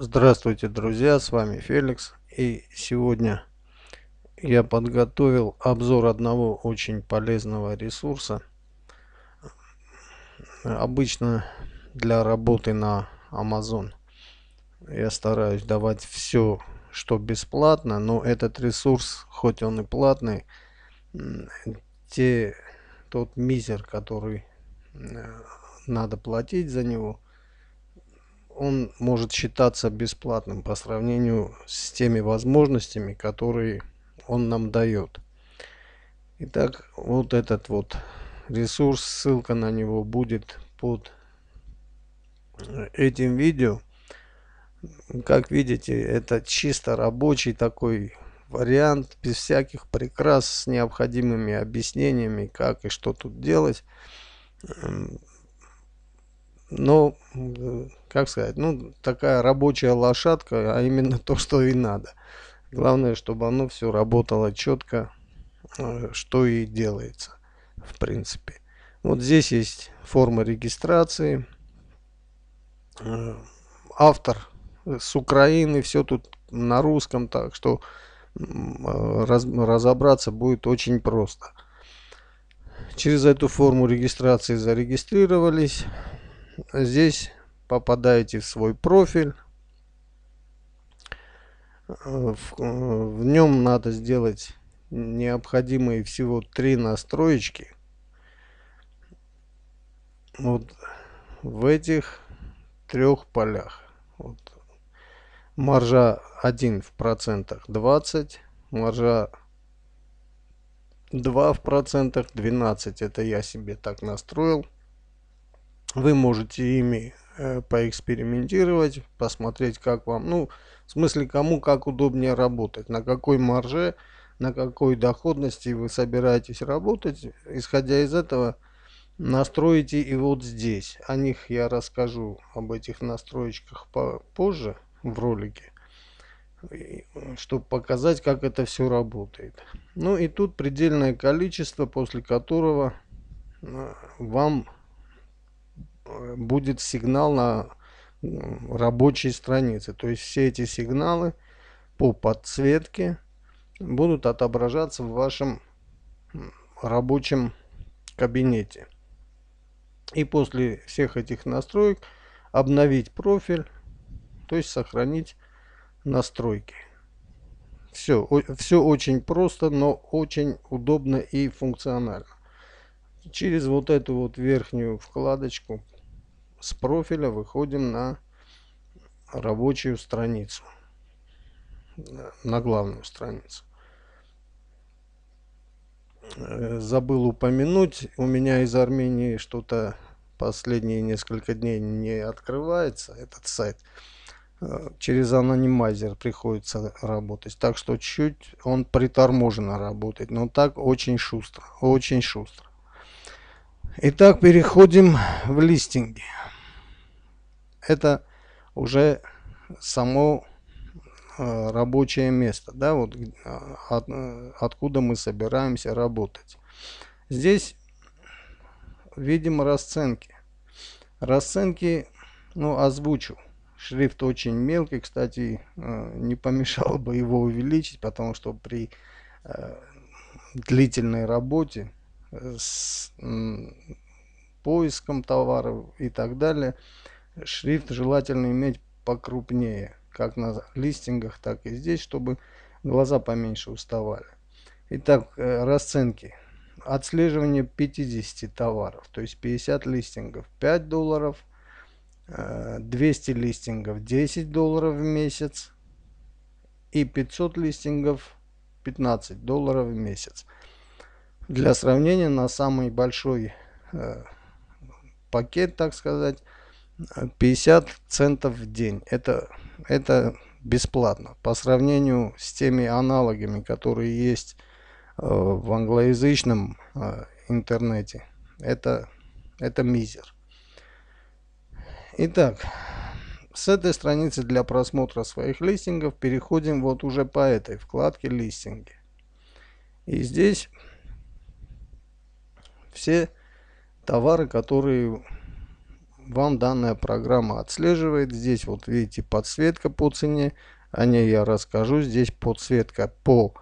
Здравствуйте, друзья, с вами Феликс. И сегодня я подготовил обзор одного очень полезного ресурса. Обычно для работы на Amazon я стараюсь давать все, что бесплатно, но этот ресурс, хоть он и платный, те, тот мизер, который э, надо платить за него – он может считаться бесплатным по сравнению с теми возможностями, которые он нам дает. Итак, вот этот вот ресурс, ссылка на него будет под э, этим видео. Как видите, это чисто рабочий такой вариант, без всяких прикрас, с необходимыми объяснениями, как и что тут делать. Эм, но, ну, как сказать, ну, такая рабочая лошадка, а именно то, что и надо. Главное, чтобы оно все работало четко, э, что и делается, в принципе. Вот здесь есть форма регистрации. Э, автор с Украины, все тут на русском, так что э, разобраться будет очень просто. Через эту форму регистрации зарегистрировались здесь попадаете в свой профиль. В, в нем надо сделать необходимые всего три настроечки. Вот в этих трех полях. Вот. Маржа 1 в процентах 20, маржа 2 в процентах 12. Это я себе так настроил. Вы можете ими э, поэкспериментировать, посмотреть, как вам, ну, в смысле, кому как удобнее работать, на какой марже, на какой доходности вы собираетесь работать. Исходя из этого, настроите и вот здесь. О них я расскажу, об этих настроечках позже в ролике, чтобы показать, как это все работает. Ну и тут предельное количество, после которого э, вам Э, будет сигнал на рабочей странице. То есть все эти сигналы по подсветке будут отображаться в вашем рабочем кабинете. И после всех этих настроек обновить профиль, то есть сохранить настройки. Все, все очень просто, но очень удобно и функционально. Через вот эту вот верхнюю вкладочку с профиля выходим на рабочую страницу, на главную страницу. Э, забыл упомянуть, у меня из Армении что-то последние несколько дней не открывается этот сайт. Э, через анонимайзер приходится работать. Так что чуть он приторможенно работает, но так очень шустро, очень шустро. Итак, переходим в листинги. Это уже само э, рабочее место, да, вот э, от, э, откуда мы собираемся работать. Здесь видим расценки. Расценки, ну, озвучу. Шрифт очень мелкий, кстати, не помешало бы его увеличить, потому что при длительной работе с поиском товаров и так далее. Шрифт желательно иметь покрупнее, как на листингах, так и здесь, чтобы глаза поменьше уставали. Итак, э, расценки. Отслеживание 50 товаров, то есть 50 листингов, 5 долларов, 200 э, листингов, 10 долларов в месяц и 500 листингов, 15 долларов в месяц. Для сравнения, на самый большой э, пакет, так сказать, 50 центов в день. Это, это бесплатно. По сравнению с теми аналогами, которые есть э, в англоязычном э, интернете, это, это мизер. Итак, с этой страницы для просмотра своих листингов переходим вот уже по этой вкладке листинги. И здесь все товары, которые вам данная программа отслеживает. Здесь вот видите подсветка по цене, о ней я расскажу. Здесь подсветка по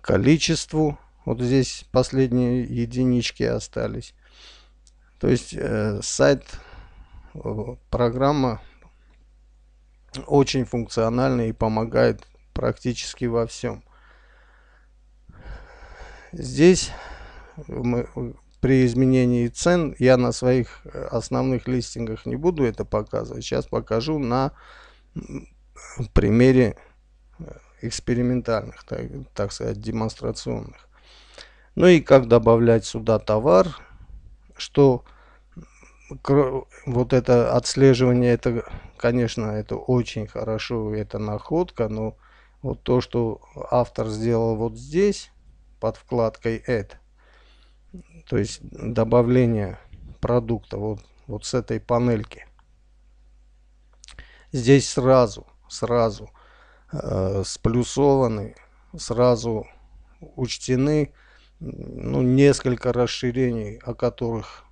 количеству, вот здесь последние единички остались. То есть э, сайт, э, программа очень функциональна и помогает практически во всем. Здесь мы, при изменении цен я на своих э, основных листингах не буду это показывать. Сейчас покажу на примере э, экспериментальных, так, так сказать, демонстрационных. Ну и как добавлять сюда товар, что вот это отслеживание, это, конечно, это очень хорошо, это находка, но вот то, что автор сделал вот здесь, под вкладкой «Add», то есть добавление продукта вот, вот с этой панельки. Здесь сразу, сразу э, сплюсованы, сразу учтены ну, несколько расширений, о которых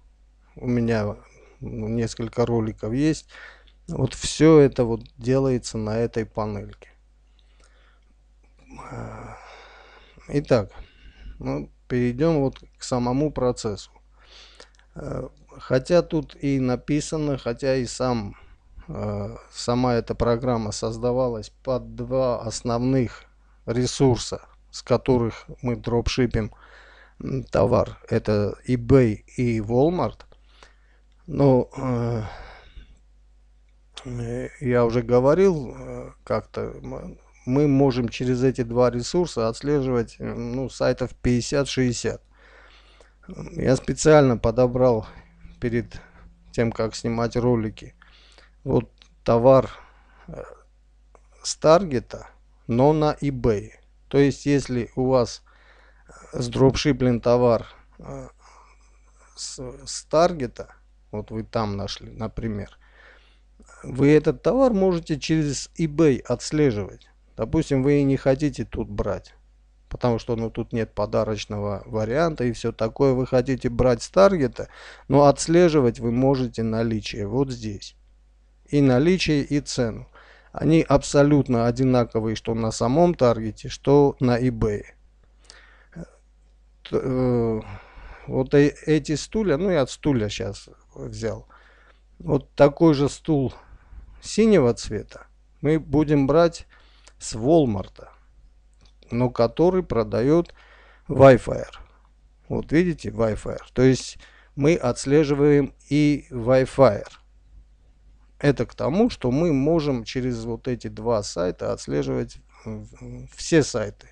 у меня ну, несколько роликов есть. Вот все это вот делается на этой панельке. Э, итак, ну, перейдем вот к самому процессу. Э, хотя тут и написано, хотя и сам, э, сама эта программа создавалась под два основных ресурса, с которых мы дропшипим товар. Это eBay и Walmart. Но э, я уже говорил как-то, мы можем через эти два ресурса отслеживать э, ну, сайтов 50-60. Я специально подобрал перед тем, как снимать ролики, вот товар э, с таргета, но на eBay. То есть, если у вас э, сдропшиплен товар с, с таргета, вот вы там нашли, например, вы этот товар можете через eBay отслеживать. Допустим, вы и не хотите тут брать, потому что ну, тут нет подарочного варианта и все такое. Вы хотите брать с таргета, но отслеживать вы можете наличие вот здесь. И наличие, и цену. Они абсолютно одинаковые, что на самом таргете, что на eBay. Э, вот э, эти стулья, ну я от стулья сейчас взял. Вот такой же стул синего цвета мы будем брать с Walmart, но который продает Wi-Fi. Вот видите, Wi-Fi. То есть мы отслеживаем и Wi-Fi. Это к тому, что мы можем через вот эти два сайта отслеживать все сайты.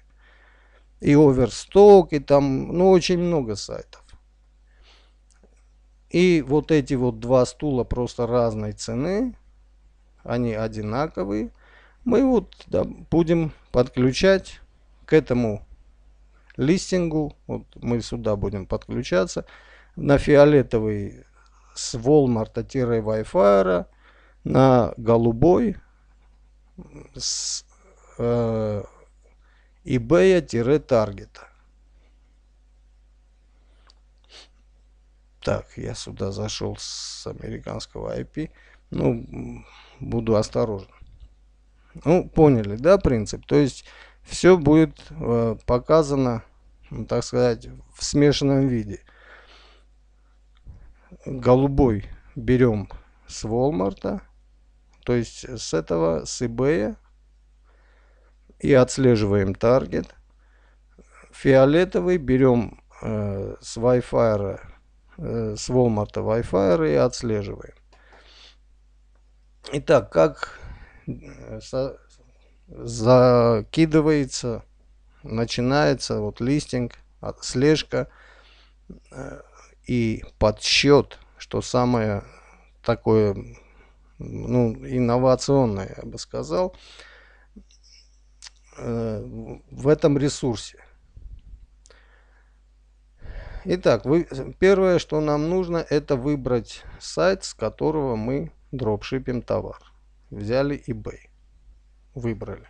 И Overstock, и там, ну, очень много сайтов. И вот эти вот два стула просто разной цены. Они одинаковые мы вот да, будем подключать к этому листингу. Вот мы сюда будем подключаться. На фиолетовый с Walmart-Wi-Fi, на голубой с э, eBay-таргета. Так, я сюда зашел с американского IP. Ну, буду осторожен. Ну, поняли, да, принцип? То есть все будет э, показано, ну, так сказать, в смешанном виде. Голубой берем с Walmart, то есть с этого, с eBay, и отслеживаем таргет. Фиолетовый берем э, с Wi-Fi, э, с Walmart Wi-Fi и отслеживаем. Итак, как закидывается, начинается вот листинг, а, слежка э, и подсчет, что самое такое, ну, инновационное, я бы сказал, э, в этом ресурсе. Итак, вы, первое, что нам нужно, это выбрать сайт, с которого мы дропшипим товар. Взяли eBay. Выбрали.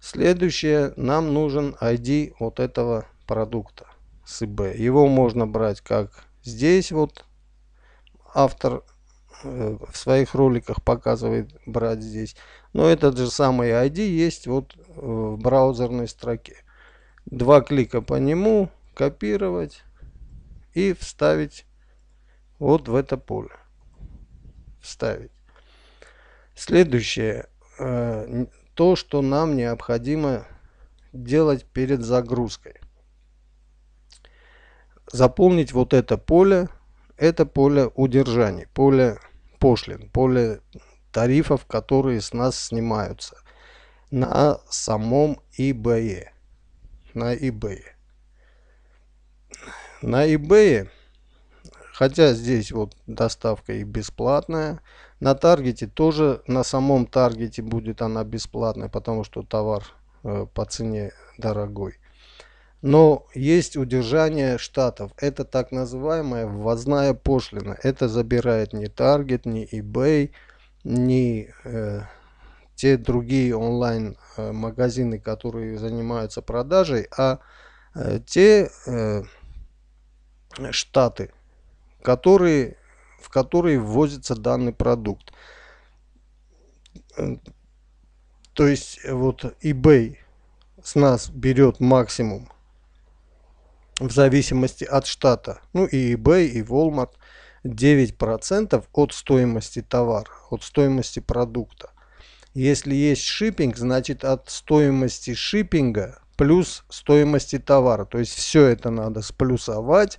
Следующее, нам нужен ID вот этого продукта с eBay. Его можно брать как здесь вот автор э, в своих роликах показывает брать здесь. Но этот же самый ID есть вот э, в браузерной строке. Два клика по нему, копировать и вставить вот в это поле. Вставить. Следующее, э, то, что нам необходимо делать перед загрузкой. Заполнить вот это поле, это поле удержаний, поле пошлин, поле тарифов, которые с нас снимаются на самом eBay. На eBay. На eBay Хотя здесь вот доставка и бесплатная. На таргете тоже, на самом таргете будет она бесплатная, потому что товар э, по цене дорогой. Но есть удержание штатов. Это так называемая ввозная пошлина. Это забирает не Target, не eBay, не э, те другие онлайн э, магазины, которые занимаются продажей, а э, те э, штаты, который в который ввозится данный продукт. То есть вот eBay с нас берет максимум в зависимости от штата. Ну и eBay, и Walmart 9% от стоимости товара, от стоимости продукта. Если есть шиппинг, значит от стоимости шиппинга плюс стоимости товара. То есть все это надо сплюсовать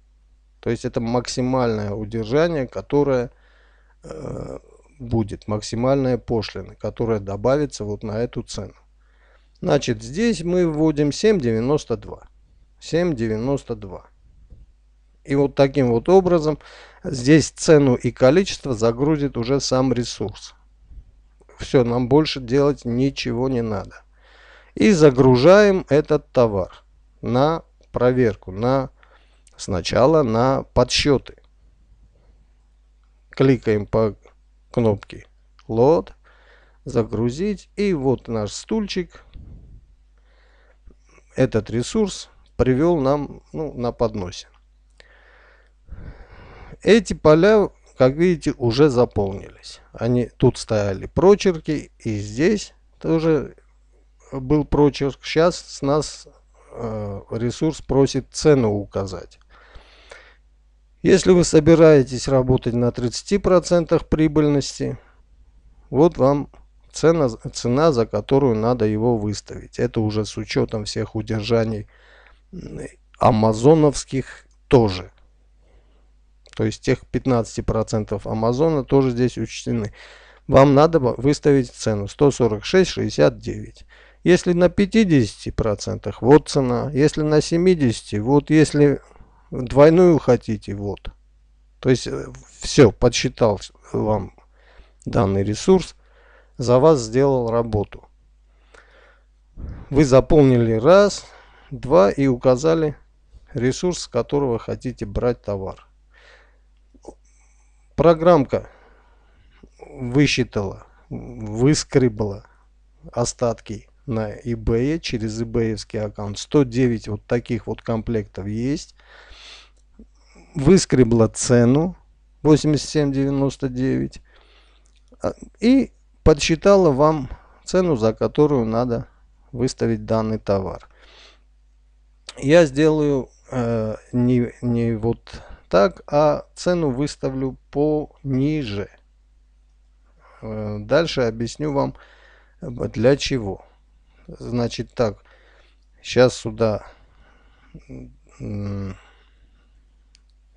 То есть это максимальное удержание, которое э, будет, максимальная пошлина, которая добавится вот на эту цену. Значит, здесь мы вводим 7,92. 7,92. И вот таким вот образом здесь цену и количество загрузит уже сам ресурс. Все, нам больше делать ничего не надо. И загружаем этот товар на проверку, на проверку сначала на подсчеты. Кликаем по кнопке Load, загрузить и вот наш стульчик. Этот ресурс привел нам ну, на подносе. Эти поля, как видите, уже заполнились. Они тут стояли прочерки и здесь тоже был прочерк. Сейчас с нас э, ресурс просит цену указать. Если вы собираетесь работать на 30% прибыльности, вот вам цена, цена, за которую надо его выставить. Это уже с учетом всех удержаний амазоновских тоже. То есть тех 15% Амазона тоже здесь учтены. Вам надо выставить цену 146,69. Если на 50%, вот цена. Если на 70%, вот если двойную хотите, вот. То есть э, все, подсчитал э, вам данный ресурс, за вас сделал работу. Вы заполнили раз, два и указали ресурс, с которого хотите брать товар. Программка высчитала, выскребла остатки на eBay через eBay аккаунт. 109 вот таких вот комплектов есть выскребла цену 87.99 а, и подсчитала вам цену, за которую надо выставить данный товар. Я сделаю э, не, не вот так, а цену выставлю пониже. Э, дальше объясню вам э, для чего. Значит так, сейчас сюда... Э,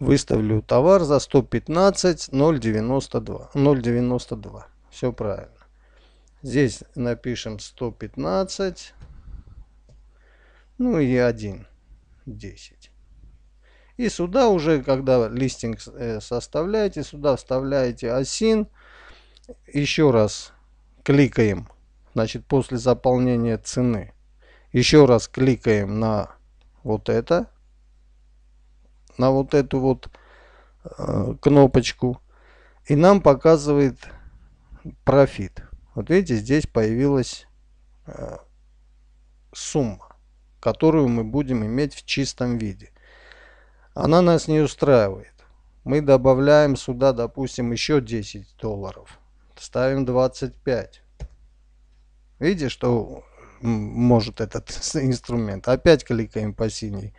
выставлю товар за 115 092 092 все правильно здесь напишем 115 ну и 1 10 и сюда уже когда листинг э, составляете сюда вставляете осин еще раз кликаем значит после заполнения цены еще раз кликаем на вот это на вот эту вот э, кнопочку. И нам показывает профит. Вот видите, здесь появилась э, сумма, которую мы будем иметь в чистом виде. Она нас не устраивает. Мы добавляем сюда, допустим, еще 10 долларов. Ставим 25. Видите, что может этот инструмент? Опять кликаем по синей.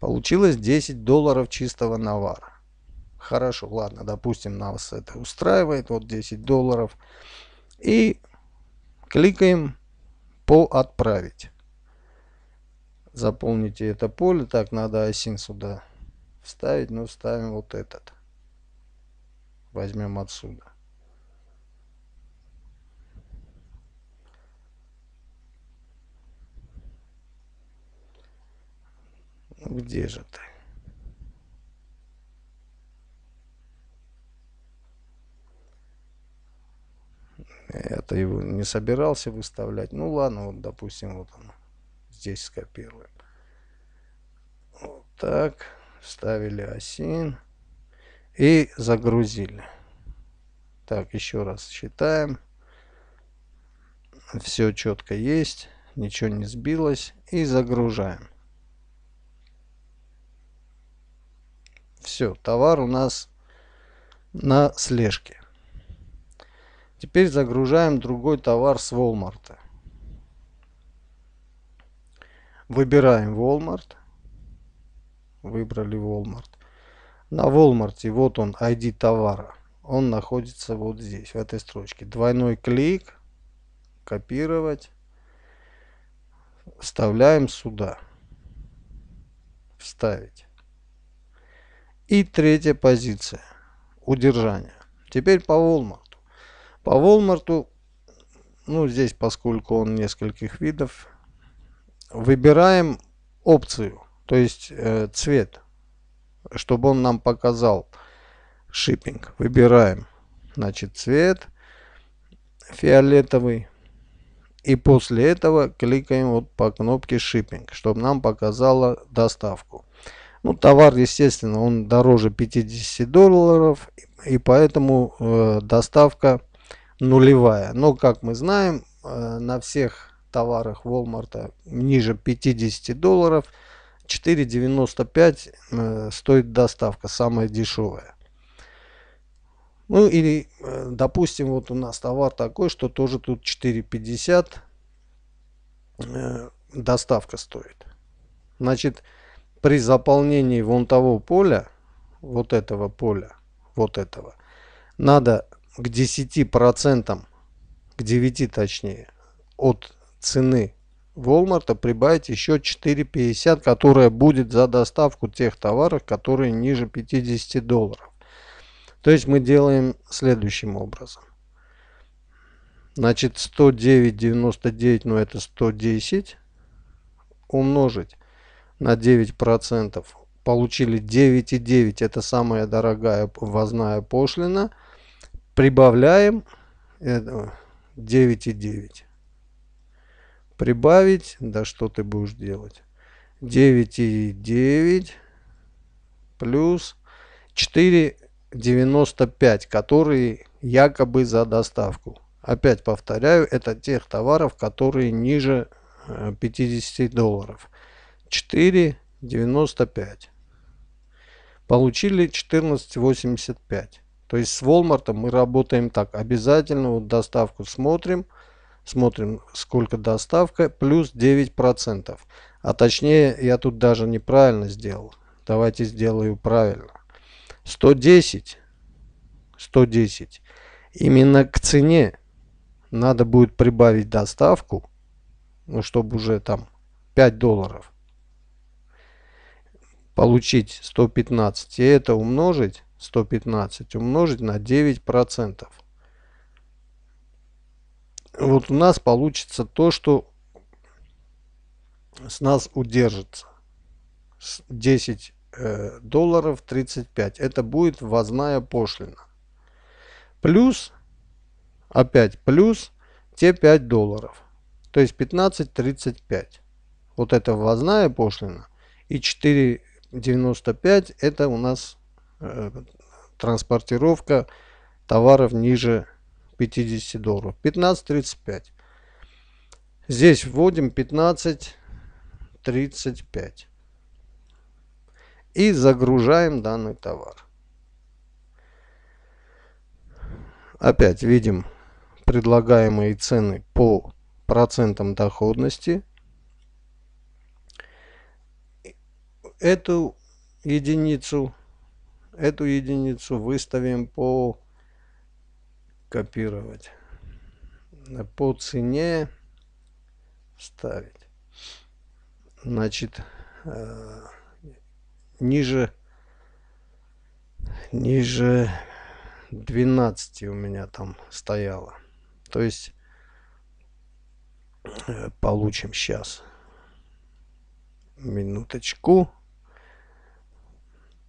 Получилось 10 долларов чистого навара. Хорошо, ладно, допустим, нас это устраивает. Вот 10 долларов. И кликаем по «Отправить». Заполните это поле. Так, надо осин сюда вставить. Но ну, вставим вот этот. Возьмем отсюда. Где же ты? Это его не собирался выставлять. Ну ладно, вот допустим, вот он. Здесь скопируем. Вот так. Вставили осин. И загрузили. Так, еще раз считаем. Все четко есть. Ничего не сбилось. И загружаем. Все, товар у нас на слежке. Теперь загружаем другой товар с Walmart. Выбираем Walmart. Выбрали Walmart. На Walmart вот он ID товара. Он находится вот здесь, в этой строчке. Двойной клик. Копировать. Вставляем сюда. Вставить. И третья позиция – удержание. Теперь по Волмарту. По Волмарту, ну здесь поскольку он нескольких видов, выбираем опцию, то есть э, цвет, чтобы он нам показал шиппинг. Выбираем, значит, цвет фиолетовый. И после этого кликаем вот по кнопке шиппинг, чтобы нам показала доставку. Ну, товар, естественно, он дороже 50 долларов, и поэтому э, доставка нулевая. Но, как мы знаем, э, на всех товарах Walmart ниже 50 долларов 4,95 э, стоит доставка, самая дешевая. Ну или, э, допустим, вот у нас товар такой, что тоже тут 4,50 э, доставка стоит. Значит, э, при заполнении вон того поля, вот этого поля, вот этого, надо к 10%, к 9 точнее, от цены Волмарта прибавить еще 4,50, которая будет за доставку тех товаров, которые ниже 50 долларов. То есть мы делаем следующим образом. Значит 109,99, ну это 110 умножить на 9%. Получили 9,9, это самая дорогая ввозная пошлина. Прибавляем 9,9. Э, Прибавить, да что ты будешь делать? 9,9 плюс 4,95, которые якобы за доставку. Опять повторяю, это тех товаров, которые ниже 50 э, долларов. 4,95. Получили 14,85. То есть с Walmart мы работаем так. Обязательно вот доставку смотрим. Смотрим, сколько доставка. Плюс 9%. А точнее, я тут даже неправильно сделал. Давайте сделаю правильно. 110. 110. Именно к цене надо будет прибавить доставку. Ну, чтобы уже там 5 долларов получить 115 и это умножить 115 умножить на 9 процентов вот у нас получится то что с нас удержится 10 э, долларов 35 это будет ввозная пошлина плюс опять плюс те 5 долларов то есть 15 35 вот это ввозная пошлина и 4 95 это у нас э, транспортировка товаров ниже 50 долларов. 15.35. Здесь вводим 15.35. И загружаем данный товар. Опять видим предлагаемые цены по процентам доходности. эту единицу, эту единицу выставим по копировать. По цене ставить. Значит, э, ниже, ниже 12 у меня там стояло. То есть э, получим сейчас минуточку.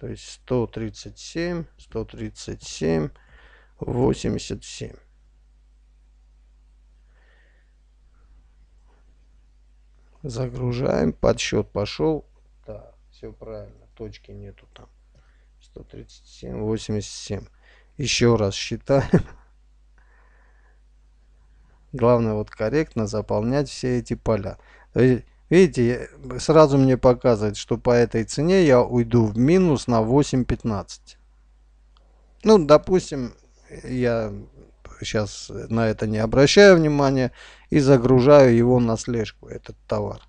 То есть 137, 137, 87. Загружаем. Подсчет пошел. Да, все правильно. Точки нету там. 137, 87. Еще раз считаем. Главное вот корректно заполнять все эти поля. То есть Видите, э, сразу мне показывает, что по этой цене я уйду в минус на 8.15. Ну, допустим, я сейчас на это не обращаю внимания и загружаю его на слежку, этот товар,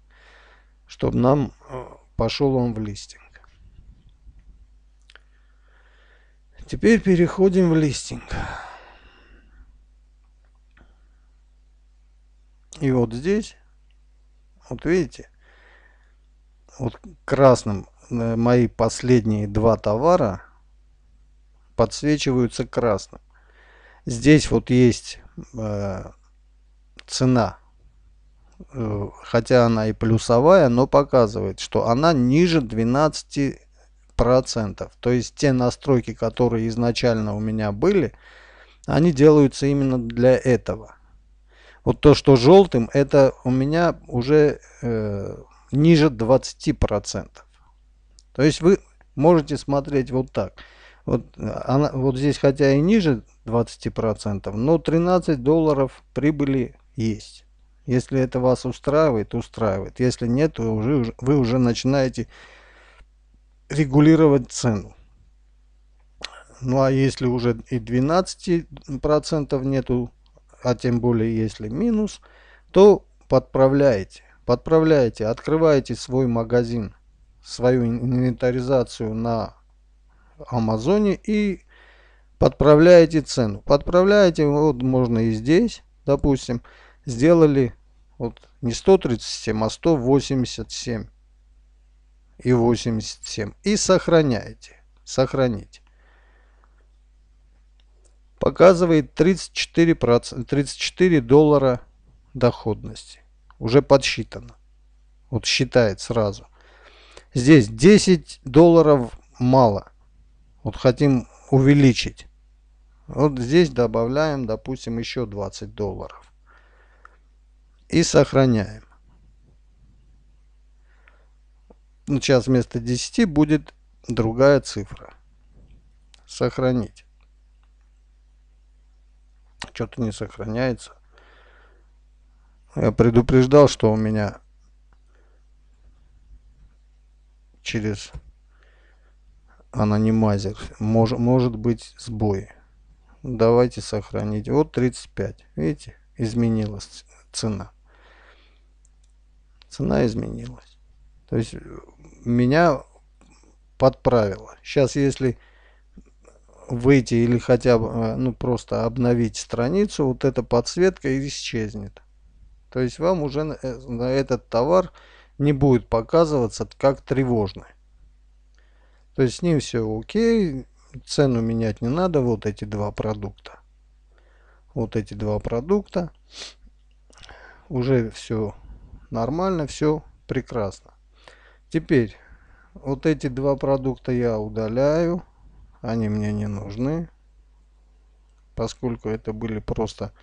чтобы нам э, пошел он в листинг. Теперь переходим в листинг. И вот здесь вот видите, вот красным э, мои последние два товара подсвечиваются красным. Здесь вот есть э, цена, э, хотя она и плюсовая, но показывает, что она ниже 12 процентов. То есть те настройки, которые изначально у меня были, они делаются именно для этого. Вот то, что желтым, это у меня уже э, ниже 20%. То есть вы можете смотреть вот так. Вот, э, она, вот здесь хотя и ниже 20%, но 13 долларов прибыли есть. Если это вас устраивает, устраивает. Если нет, то уже, вы уже начинаете регулировать цену. Ну а если уже и 12% нету а тем более если минус, то подправляете. Подправляете, открываете свой магазин, свою инвентаризацию на Амазоне и подправляете цену. Подправляете, вот можно и здесь, допустим, сделали вот не 137, а 187 и 87. И сохраняете. сохраните показывает 34, 34 доллара доходности. Уже подсчитано. Вот считает сразу. Здесь 10 долларов мало. Вот хотим увеличить. Вот здесь добавляем, допустим, еще 20 долларов. И сохраняем. Сейчас вместо 10 будет другая цифра. Сохранить что-то не сохраняется. Я предупреждал, что у меня через анонимайзер мож, может быть сбой. Давайте сохранить. Вот 35. Видите, изменилась цена. Цена изменилась. То есть э, меня подправило. Сейчас если выйти или хотя бы э, ну, просто обновить страницу, вот эта подсветка исчезнет. То есть вам уже на э, этот товар не будет показываться как тревожный. То есть с ним все окей, цену менять не надо, вот эти два продукта. Вот эти два продукта. Уже все нормально, все прекрасно. Теперь вот эти два продукта я удаляю. Они мне не нужны, поскольку это были просто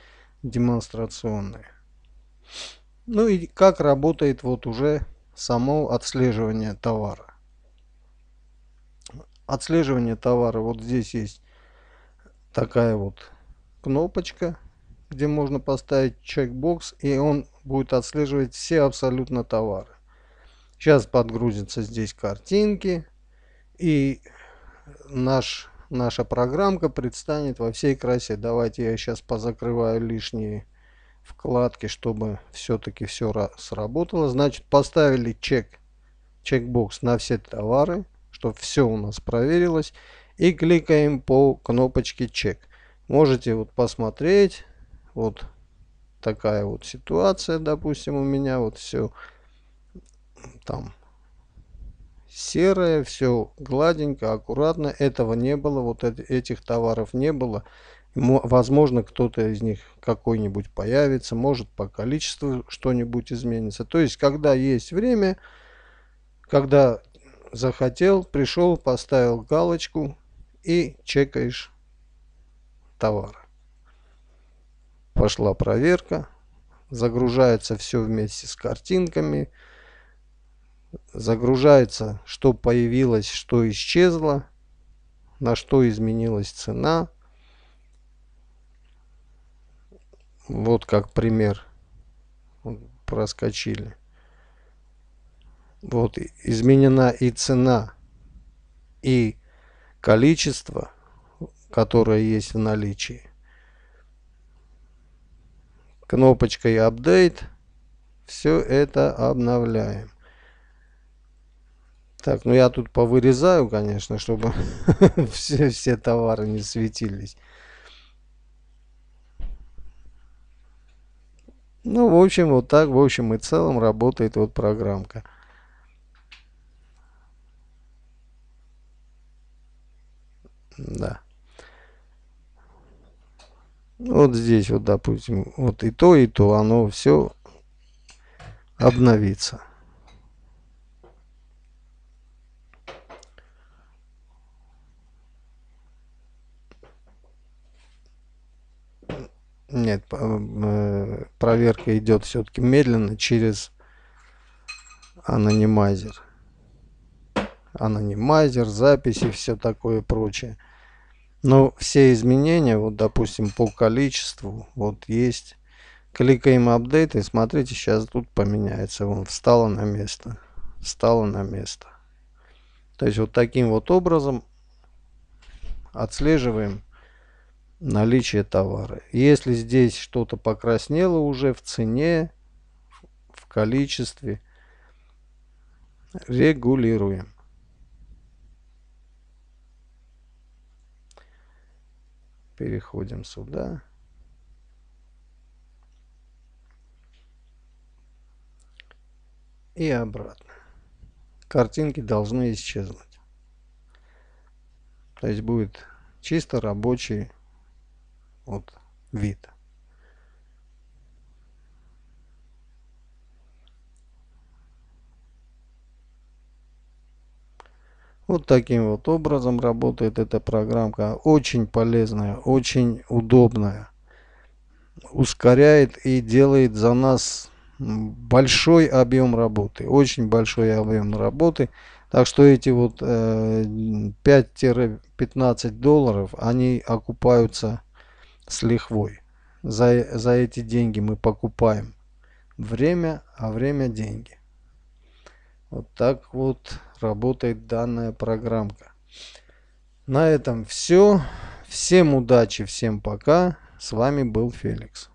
демонстрационные. Ну и как работает вот уже само отслеживание товара. Отслеживание товара. Вот здесь есть такая вот кнопочка, где можно поставить чекбокс и он будет отслеживать все абсолютно товары. Сейчас подгрузятся здесь картинки и наш, наша программка предстанет во всей красе. Давайте я сейчас позакрываю лишние вкладки, чтобы все-таки все сработало. Значит, поставили чек, чекбокс на все товары, чтобы все у нас проверилось. И кликаем по кнопочке чек. Можете вот посмотреть, вот такая вот ситуация, допустим, у меня вот все там серое, все гладенько, аккуратно. Этого не было, вот этих товаров не было. Возможно, кто-то из них какой-нибудь появится, может по количеству что-нибудь изменится. То есть, когда есть время, когда захотел, пришел, поставил галочку и чекаешь товар. Пошла проверка, загружается все вместе с картинками, загружается, что появилось, что исчезло, на что изменилась цена. Вот как пример проскочили. Вот изменена и цена, и количество, которое есть в наличии. Кнопочкой Update все это обновляем. Так, ну я тут повырезаю, конечно, чтобы все, все товары не светились. Ну, в общем, вот так, в общем и целом работает вот программка. Да. Вот здесь вот, допустим, вот и то, и то, оно все обновится. Нет, э, проверка идет все-таки медленно через анонимайзер. Анонимайзер, записи, все такое прочее. Но все изменения, вот допустим по количеству, вот есть. Кликаем апдейт и смотрите, сейчас тут поменяется. Вон встало на место. Встало на место. То есть вот таким вот образом отслеживаем наличие товара. Если здесь что-то покраснело уже в цене, в количестве, регулируем. Переходим сюда. И обратно. Картинки должны исчезнуть. То есть будет чисто рабочий от вид. Вот таким вот образом работает эта программка. Очень полезная, очень удобная. Ускоряет и делает за нас большой объем работы. Очень большой объем работы. Так что эти вот 5-15 э, долларов, они окупаются с лихвой. За, за эти деньги мы покупаем время, а время деньги. Вот так вот работает данная программка. На этом все. Всем удачи, всем пока. С вами был Феликс.